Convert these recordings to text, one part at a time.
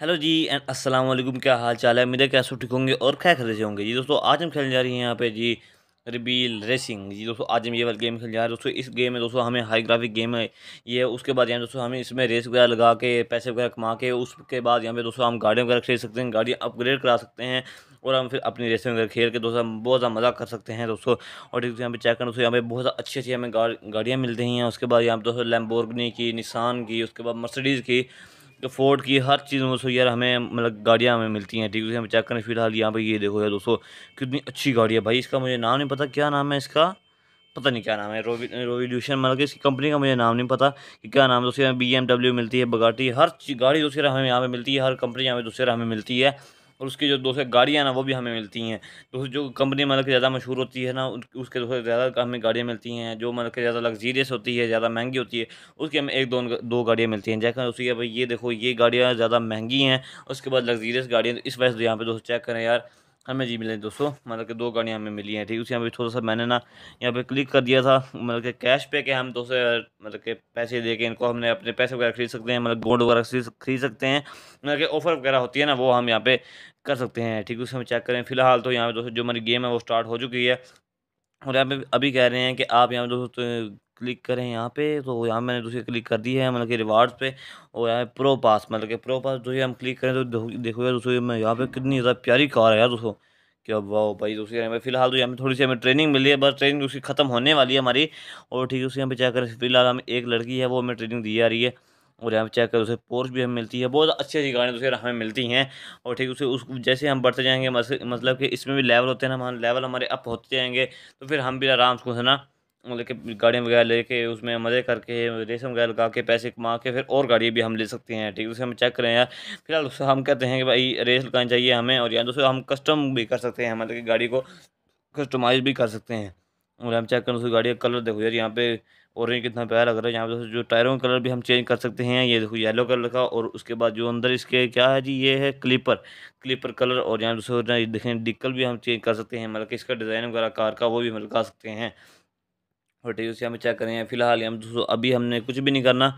hello ji and अस्सलाम वालेकुम क्या हाल चाल है मेरे क्या सो ठीक होंगे और क्या खरीदे होंगे जी दोस्तों आज हम खेलने जा रहे हैं यहाँ पे जी रिबील रेसिंग जी दोस्तों आज हम ये वाला गेम खेल जा रहे हैं दोस्तों इस गेम में दोस्तों हमें हाई ग्राफिक गेम है ये है उसके बाद यहाँ दोस्तों हमें इसमें रेस वगैरह लगा के पैसे वगैरह कमा के उसके बाद यहाँ पे दोस्तों हम गाड़ियाँ वगैरह खरीद सकते हैं गाड़ियाँ अपग्रेड करा सकते हैं और हम फिर अपनी रेसिंग वगैरह खेल के दोस्तों बहुत ज़्यादा मज़ा कर सकते हैं दोस्तों और ठीक यहाँ पे चेक करें दोस्तों यहाँ पे बहुत अच्छी अच्छी हमें गाड़ियाँ मिलती हैं उसके बाद यहाँ पे दोस्तों लैम्बोर्गनी की निशान की उसके बाद मर्सडीज़ की कि फोर्ड की हर चीज़ दोस्तों यार हमें मतलब गाड़ियाँ हमें मिलती हैं ठीक है हम चेक करें फिलहाल यहाँ पर ये देखो यार दोस्तों कितनी अच्छी गाड़ी है भाई इसका मुझे नाम नहीं पता क्या नाम है इसका पता नहीं क्या नाम है रोवी रोविल्यूशन मतलब इसकी कंपनी का मुझे नाम नहीं पता कि क्या नाम दोस्तों बी एम डब्ल्यू मिलती है बगाटी हर गाड़ी दूसरे हमें यहाँ पे मिलती है हर कंपनी यहाँ पे दूसरे हमें मिलती है और उसकी जो दोस्तों गाड़ियाँ ना वो भी हमें मिलती हैं दोस्तों जो कंपनी मतलब ज़्यादा मशहूर होती है ना उसके दोस्तों ज़्यादा हमें गाड़ियाँ मिलती हैं जो मतलब ज़्यादा लग्जीरियस होती है ज़्यादा महंगी होती है उसकी हमें एक दो दो गाड़ियाँ मिलती हैं जैसे उसकी भाई ये देखो ये गाड़ियाँ ज़्यादा महंगी हैं उसके बाद लग्जीरियस गाड़ियाँ इस वजह से तो यहाँ पर दोस्तों चेक करें यार हमें जी मिले दोस्तों मतलब कि दो गाड़ियाँ हमें मिली हैं ठीक उसी यहाँ पे थोड़ा सा मैंने ना यहाँ पे क्लिक कर दिया था मतलब कि कैश पे के हम दोस्तों मतलब के पैसे दे के इनको हमने अपने पैसे वगैरह खरीद सकते हैं मतलब गोल्ड वगैरह खरीद सकते हैं मतलब कि ऑफर वगैरह होती है ना वो हम यहाँ पे कर सकते हैं ठीक उसे हम चेक करें फिलहाल तो यहाँ पे दोस्तों जो हमारी गेम है वो स्टार्ट हो चुकी है और यहाँ पे अभी कह रहे हैं कि आप यहाँ दोस्तों क्लिक करें यहाँ पे तो यहाँ मैंने दूसरी क्लिक कर दी है मतलब कि रिवार्ड्स पे और यहाँ प्रो पास मतलब कि प्रो पास जो है हम क्लिक करें तो देखो यार दोस्तों मैं यहाँ पे कितनी ज़्यादा प्यारी कार है यार दोस्तों क्या वाह भाई दूसरी हमें फिलहाल तो यहाँ पे थोड़ी सी हमें ट्रेनिंग मिली है बस ट्रेनिंग उसकी ख़त्म होने वाली है हमारी और ठीक है उसे यहाँ पर चेक करें फिलहाल हम एक लड़की है वो हमें ट्रेनिंग दी जा रही है और यहाँ पे चेक करें उसे पोर्स भी हमें मिलती है बहुत अच्छी अच्छी गाड़ियाँ दूसरे हमें मिलती हैं और ठीक उसे उस जैसे हम बढ़ते जाएंगे मतलब कि इसमें भी लेवल होते हैं ना हमारे लेवल हमारे अप होते जाएंगे तो फिर हम भी आराम से ना लेके गाड़ियाँ वगैरह लेके उसमें मज़े करके रेसम वगैरह लगा के पैसे कमा के फिर और गाड़ी भी हम ले सकते हैं ठीक है उसे हम चेक करें यार फिलहाल उससे हम कहते हैं कि भाई रेस लगानी चाहिए हमें और यार दोस्तों हम कस्टम भी कर सकते हैं मतलब कि गाड़ी को कस्टमाइज़ भी कर सकते हैं और हम चेक करें उसकी गाड़ी का कलर देखो यार यहाँ पे और कितना प्यार लग रहा है यहाँ पे जो टायरों का कलर भी हम चेंज कर सकते हैं ये देखो येलो कलर का और उसके बाद जो अंदर इसके क्या है जी ये है क्लिपर क्लिपर कलर और यहाँ दूसरे देखें डिक्कल भी हम चेंज कर सकते हैं मतलब कि इसका डिज़ाइन वगैरह कार का वो भी हम लगा सकते हैं होटेल उसे हम चेक करें फिलहाल हम अभी हमने कुछ भी नहीं करना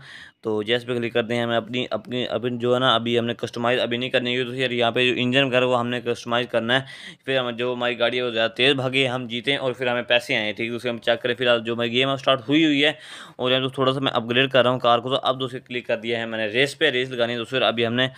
तो जैस पे क्लिक करते हैं हमें अपनी अपनी अभी जो है ना अभी हमने कस्टमाइज़ अभी नहीं करनी है तो फिर यहाँ पे जो इंजन वगैरह वो हमने कस्टमाइज़ करना है फिर हम जो हमारी गाड़ी है वो ज़्यादा तेज़ भागे हम जीतें और फिर हमें पैसे आए ठीक है उसे हम चेक करें फिलहाल जो हमारी गेम स्टार्ट हुई हुई है और यहाँ तो थोड़ा सा मैं अपग्रेड कर रहा हूँ कार को तो अब दोस्तों क्लिक कर दिया है मैंने रेस पर रेस लगानी है तो फिर अभी हमने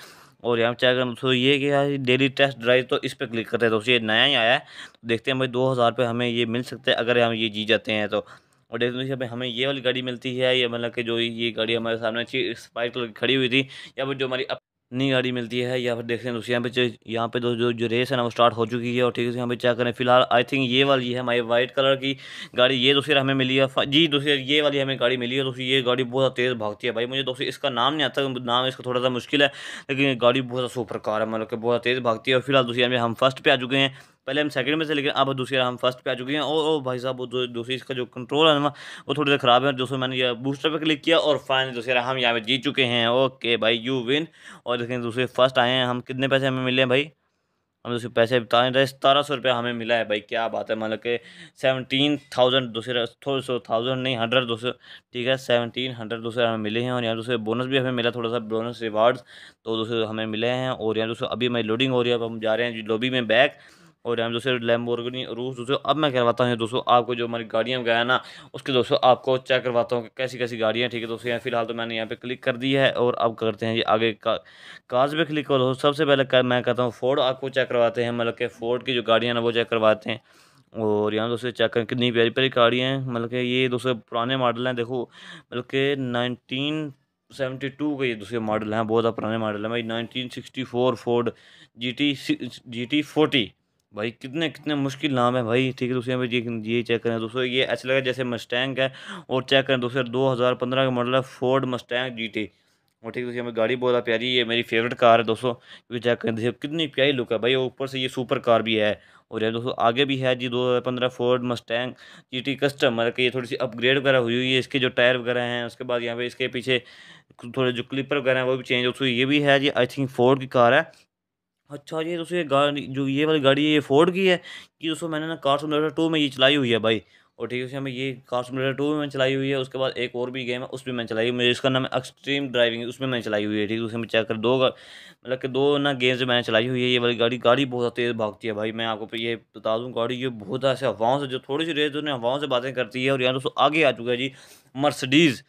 और यहाँ चेक कर दोस्तों ये कि डेली टेस्ट ड्राइव तो इस पर क्लिक करते हैं दोस्तों ये नया ही आया है तो देखते हैं भाई दो हज़ार हमें ये मिल सकता है अगर हम ये जी जाते हैं तो और देखते हैं हमें ये वाली गाड़ी मिलती है या मतलब कि जो ये गाड़ी हमारे सामने अच्छी स्पाइट कलर की खड़ी हुई थी या फिर जो हमारी नई गाड़ी मिलती है या फिर देखते हैं दोस्तों यहाँ पे यहाँ पे दो जो जो रेस है ना वो स्टार्ट हो चुकी है और ठीक है यहाँ पे चेक करें फिलहाल आई थिंक ये वाली है हमारी वाइट कलर की गाड़ी ये दोस्तों हमें मिली है जी दोस्तों ये वाली हमें गाड़ी मिली है दोस्तों ये गाड़ी बहुत तेज़ भागती है भाई मुझे दोस्तों इसका नाम नहीं आता नाम इसका थोड़ा सा मुश्किल है लेकिन गाड़ी बहुत सुपर कार है मतलब कि बहुत तेज़ भागती है और फिलहाल दोस्तों यहाँ हम फर्स्ट पर आ चुके हैं पहले हम सेकंड में थे लेकिन अब दूसरी हम फर्स्ट पे आ चुके हैं और, भाई साहब वो दूसरी इसका जो कंट्रोल है ना वो थोड़ी सा ख़राब है दोस्तों मैंने ये बूस्टर पे क्लिक किया और फाइनली दूसरे हम यहाँ पे जीत चुके हैं ओके भाई यू विन और देखें दूसरे फर्स्ट आए हैं हम कितने पैसे हमें मिले हैं भाई हम दूसरे पैसे बता रहे सतारह सौ रुपया हमें मिला है भाई क्या बात है मान लो कि सेवनटीन थाउजेंड दूसरे थोड़े सौ थाउजेंड नहीं हंड्रेड दो सौ ठीक है सेवनटीन हंड्रेड दूसरे हमें मिले हैं और यहाँ दूसरे बोनस भी हमें मिला थोड़ा सा बोनस रिवार्ड्स तो दूसरे हमें मिले हैं और यहाँ दूसरे अभी हमारी लोडिंग हो रही है अब हम जा रहे हैं लॉबी में बैक और हम दोस्तों लैम्बोर्गनी रूस दोस्तों अब मैं करवाता हूँ दोस्तों आपको जो हमारी गाड़ियाँ वगैरह ना उसके दोस्तों आपको चेक करवाता हूँ कि कैसी कैसी गाड़ियाँ ठीक है दोस्तों यहाँ फिलहाल तो मैंने यहाँ पे क्लिक कर दी है और अब करते हैं ये आगे का कार्स पे क्लिक करो सबसे पहले कर, मैं कहता हूँ फोर्ड आपको चेक करवाते हैं मतलब कि फोर्ड की जो गाड़ियाँ ना वो चेक करवाते हैं और यहाँ दोस्तों चेक करें कितनी प्यारी प्यारी गाड़ियाँ हैं मतलब कि ये दोस्तों पुराने मॉडल हैं देखो मतलब कि नाइनटीन सेवेंटी टू के ये दूसरे मॉडल हैं बहुत ज़्यादा पुराने मॉडल हैं भाई nineteen sixty four Ford G T G T forty भाई कितने कितने मुश्किल नाम है भाई ठीक है दोस्तों यहाँ पे ये चेक करें दोस्तों ये अच्छा लगा जैसे मस्टैंक है और चेक करें दोस्तों दो हज़ार पंद्रह का मॉडल है फोर्ड मस्टैंक जी टी और ठीक है दोस्तों गाड़ी बहुत प्यारी है मेरी फेवरेट कार है दोस्तों क्योंकि चेक करें देखिए कितनी प्यारी लुक है भाई ऊपर से ये सुपर कार भी है और यार दोस्तों आगे भी है जी दो हज़ार पंद्रह Ford Mustang G T custom मतलब कि ये थोड़ी सी अपग्रेड वगैरह हुई हुई है इसके जो टायर वगैरह हैं उसके बाद यहाँ पे इसके पीछे थोड़े जो क्लिपर वगैरह हैं वो भी चेंज हो ये भी है जी आई थिंक फोर्ड की कार है अच्छा तो ये दोस्तों ये गाड़ी जो ये वाली गाड़ी है ये फोर्ड की है कि दोस्तों मैंने ना कार्स सिमुलेटर टू में ये चलाई हुई है भाई और ठीक है हमें ये कार्स सिमुलेटर टू में चलाई हुई है उसके बाद एक और भी गेम है उसमें मैंने चलाई हुई मुझे इसका नाम है एक्सट्रीम ड्राइविंग उसमें मैंने चलाई हुई है ठीक है उसमें चेक कर दो मतलब कि दो ना गेम्स मैंने चलाई हुई है ये वाली गाड़ी गाड़ी बहुत तेज़ भागती है भाई मैं आपको ये बता दूँ गाड़ी ये बहुत ऐसे हवाओं से जो थोड़ी सी रेज उन्हें हवाओं से बातें करती है और यहाँ दोस्तों आगे आ चुका है जी मर्सडीज़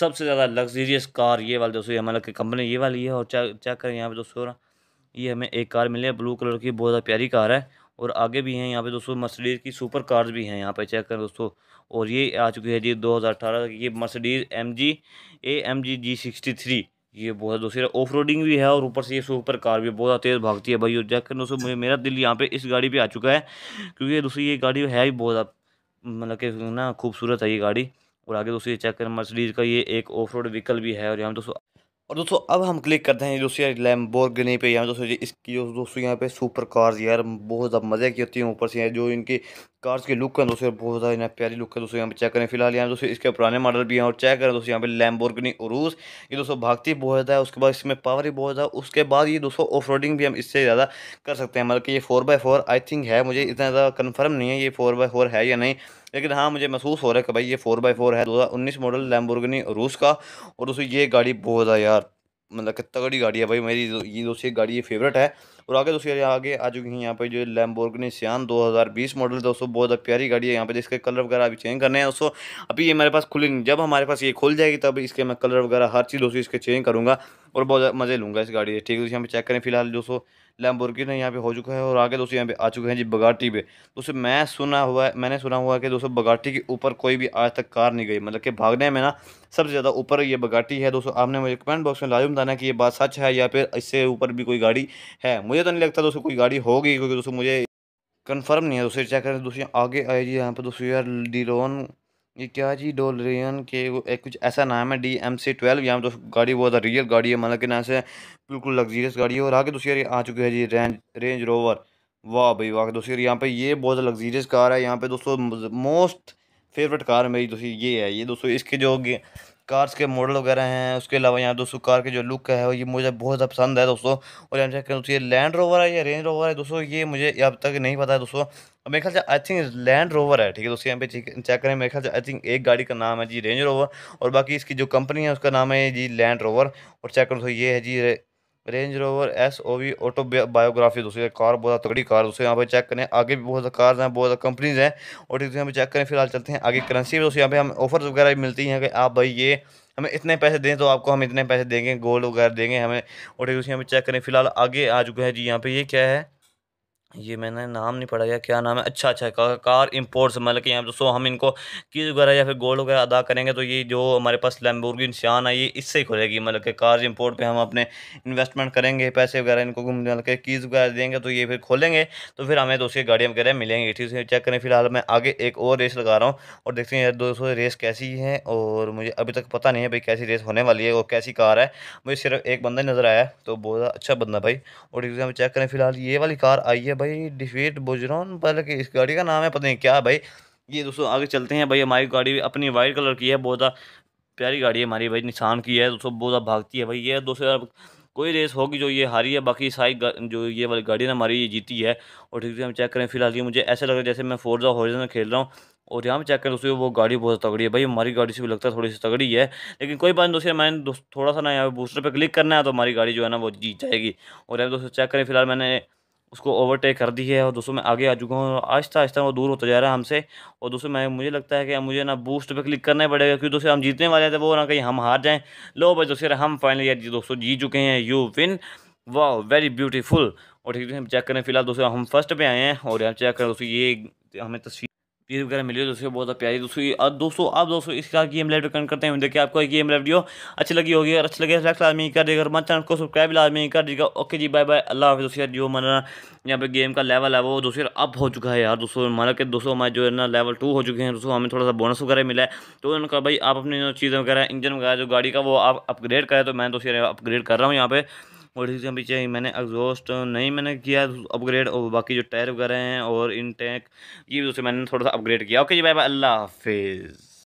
सबसे ज़्यादा लग्जीरियस कार ये वाली दोस्तों मतलब कि कंपनी ये वाली है और चेक करें यहाँ पर दोस्तों ये हमें एक कार मिली है ब्लू कलर की बहुत ज़्यादा प्यारी कार है और आगे भी हैं यहाँ पे दोस्तों मर्सडीज की सुपर कार्स भी हैं यहाँ पे चेक करें दोस्तों और ये आ चुकी है जी 2018 की ये Mercedes M G A M G G sixty three ये बहुत दोस्तों ऑफ रोडिंग भी है और ऊपर से ये सुपर कार भी बहुत तेज़ भागती है भाई और चेक करें दोस्तों मेरा दिल यहाँ पे इस गाड़ी पर आ चुका है क्योंकि दोस्तों ये गाड़ी है ही बहुत मतलब कि ना खूबसूरत है ये गाड़ी और आगे दोस्तों ये चेक करें मर्सिडीज़ का ये एक ऑफ रोड व्हीकल भी है और यहाँ दोस्तों और दोस्तों अब हम क्लिक करते हैं दोस्तों यार लैम्बोर्गिनी पे यहाँ दोस्तों इसकी जो दोस्तों यहाँ पे सुपर कार्स यार बहुत ज़्यादा मज़े की होती हैं ऊपर से यार जो इनकी कार्स की लुक है दोस्तों बहुत ज़्यादा प्यारी लुक है दोस्तों यहाँ पे चेक करें फिलहाल यहाँ दोस्तों इसके पुराने मॉडल भी हैं और चेक करें दोस्तों यहाँ पे लैम्बोर्गनी उरूस ये दोस्तों भागती बहुत ज़्यादा है उसके बाद इसमें पावर भी बहुत ज़्यादा उसके बाद ये दोस्तों ऑफ भी हम इससे ज़्यादा कर सकते हैं मतलब कि ये four by four I think है मुझे इतना ज़्यादा कन्फर्म नहीं है ये फोर बाई फोर है या नहीं लेकिन हाँ मुझे महसूस हो रहा है कि भाई ये फोर बाई फोर है दो मॉडल लैम्बोर्गनी उरूस का और दोस्तों ये गाड़ी बहुत ज़्यादा यार मतलब कि तगड़ी गाड़ी है भाई मेरी ये दोस्ती गाड़ी ये फेवरेट है और आगे दोस्ती आगे आ चुकी है यहाँ पे जो ने सियान 2020 मॉडल दोस्तों बहुत प्यारी गाड़ी है यहाँ पे तो इसके कलर वगैरह अभी चेंज करने हैं दोस्तों अभी ये मेरे पास खुली नहीं जब हमारे पास ये खुल जाएगी तब इसके मैं कलर वगैरह हर चीज़ दोस्तों इसके चेंज करूँगा और बहुत मज़े लूँगा इस गाड़ी से ठीक है दोस्तों यहाँ पर चेक करें फिलहाल दोस्तों ने यहाँ पे हो चुका है और आगे दोस्तों यहाँ पे आ चुके हैं जी बगाटी पे दोस्तों मैं सुना हुआ है मैंने सुना हुआ है कि दोस्तों बगाटी के ऊपर कोई भी आज तक कार नहीं गई मतलब कि भागने में ना सबसे ज़्यादा ऊपर ये बगाटी है दोस्तों आपने मुझे कमेंट बॉक्स में लाजम बताना कि ये बात सच है या फिर इससे ऊपर भी कोई गाड़ी है मुझे तो नहीं लगता दोस्तों कोई गाड़ी होगी क्योंकि दोस्तों मुझे कन्फर्म नहीं है दोस्तों चेक करें दोस्तों आगे आए जी यहाँ पर दोस्तों यार डिलोन ये क्या जी रेन के एक कुछ ऐसा नाम है डी एम सी ट्वेल्व यहाँ तो गाड़ी बहुत रियल गाड़ी है मतलब कि ना ऐसे बिल्कुल लग्जीरियस गाड़ी है और आगे दूसरी यार आ चुकी है जी रेंज रेंज रोवर वाह भाई वाह यार यहाँ पे ये बहुत लग्जीरियस कार है यहाँ पे दोस्तों मोस्ट फेवरेट कार मेरी दूसरी ये है ये दोस्तों इसके जो कार्स के मॉडल वगैरह हैं उसके अलावा यहाँ दोस्तों कार के जो लुक है ये मुझे बहुत ज़्यादा पसंद है दोस्तों और यहाँ चेक दोस्तों ये लैंड रोवर है या रेंज रोवर है दोस्तों ये मुझे अब तक नहीं पता है दोस्तों और मेरे ख्याल से आई थिंक लैंड रोवर है ठीक है दोस्तों यहाँ पे चेक करें मेरे ख्याल से आई थिंक एक गाड़ी का नाम है जी रेंज रोवर और बाकी इसकी जो कंपनी है उसका नाम है जी लैंड रोवर और चेक करो तो ये है जी Range Rover S O V autobiography दूसरी कार बहुत तगड़ी कार दूसरे यहाँ पे चेक करें आगे भी बहुत कार हैं बहुत कंपनीज हैं और यहाँ पे चेक करें फिलहाल चलते हैं आगे करेंसी भी दोस्तों यहाँ पे हम ऑफर्स वगैरह भी मिलती हैं कि आप भाई ये हमें इतने पैसे दें तो आपको हम इतने पैसे देंगे गोल्ड वगैरह देंगे हमें और यहाँ पे चेक करें फिलहाल आगे आ चुके हैं जी यहाँ पे ये क्या है ये मैंने नाम नहीं पढ़ा गया क्या नाम है अच्छा अच्छा का, कार इम्पोर्ट्स मतलब कि यहाँ दोस्तों हम इनको कीज वगैरह या फिर गोल्ड वगैरह अदा करेंगे तो ये जो हमारे पास लैम्बोर्गी निशान है ये इससे ही खुलेगी मतलब कि कार इम्पोर्ट पे हम अपने इन्वेस्टमेंट करेंगे पैसे वगैरह इनको मतलब के कीज़ वगैरह देंगे तो ये फिर खोलेंगे तो फिर हमें दोस्तों गाड़ियाँ वगैरह मिलेंगी ठीक है चेक करें फिलहाल मैं आगे एक और रेस लगा रहा हूँ और देखते हैं यार दोस्तों रेस कैसी है और मुझे अभी तक पता नहीं है भाई कैसी रेस होने वाली है और कैसी कार है मुझे सिर्फ एक बंदा नज़र आया तो बहुत अच्छा बंदा भाई और ठीक हम चेक करें फिलहाल ये वाली कार आई है भाई डिफीट बुजरोन बल्कि इस गाड़ी का नाम है पता नहीं क्या भाई ये दोस्तों आगे चलते हैं भाई हमारी गाड़ी अपनी वाइट कलर की है बहुत प्यारी गाड़ी है हमारी भाई निशान की है दोस्तों बहुत भागती है भाई ये दोस्तों कोई रेस होगी जो ये हारी है बाकी सारी जो ये वाली गाड़ी ना हमारी ये जीती है और ठीक से हम चेक करें फिलहाल ये मुझे ऐसा लग रहा है जैसे मैं फोर्जा हॉरिजन खेल रहा हूँ और यहाँ पर चेक करें दोस्तों वो गाड़ी बहुत तगड़ी है भाई हमारी गाड़ी से भी लगता है थोड़ी सी तगड़ी है लेकिन कोई बात नहीं दोस्तों मैंने थोड़ा सा ना यहाँ पर बूस्टर पर क्लिक करना है तो हमारी गाड़ी जो है ना वो जीत जाएगी और यहाँ दोस्तों चेक करें फिलहाल मैंने उसको ओवरटेक कर दी है और दोस्तों मैं आगे आ चुका हूँ आहिस्ता आहिस्ता वो दूर होता जा रहा है हमसे और दोस्तों मैं मुझे लगता है कि मुझे ना बूस्ट पे क्लिक करना पड़ेगा क्योंकि दोस्तों हम जीतने वाले थे तो वो ना कहीं हम हार जाएँ लो भाई दोस्तों हम फाइनल फाइनली दोस्तों जीत चुके हैं यू विन वाह वेरी ब्यूटीफुल और ठीक है हम चेक करें फिलहाल दोस्तों हम फर्स्ट पर आए हैं और यहाँ चेक करें दोस्तों ये हमें तस्वीर चीज़ वगैरह मिली दोस्तों बहुत ज़्यादा प्यारी दोस्तों दोस्तों आप दोस्तों इस तरह की एम लाइव रिकॉर्ड करते हैं देखिए आपको एक एम लाइव वीडियो अच्छी लगी होगी और अच्छी लगे लाइक आदमी कर देगा हमारे चैनल को सब्सक्राइब आदमी कर देगा ओके जी बाय बाय अल्लाह हाफ़ दोस्तों जो हमारा यहाँ पे गेम का लेवल है वो दोस्तों अप हो चुका है यार दोस्तों हमारा के दोस्तों हमारे जो है ना लेवल टू हो चुके हैं दोस्तों हमें थोड़ा सा बोनस वगैरह मिला है तो उन्होंने कहा भाई आप अपनी चीज़ें वगैरह इंजन वगैरह जो गाड़ी का वो आप अपग्रेड करें तो मैं दोस्तों अपग्रेड कर रहा हूँ यहाँ पे मॉडिफिकेशन पीछे मैंने एग्जॉस्ट नहीं मैंने किया अपग्रेड और बाकी जो टायर वगैरह हैं और इन टैंक ये भी उसे मैंने थोड़ा सा अपग्रेड किया ओके जी बाय बाय अल्लाह हाफिज़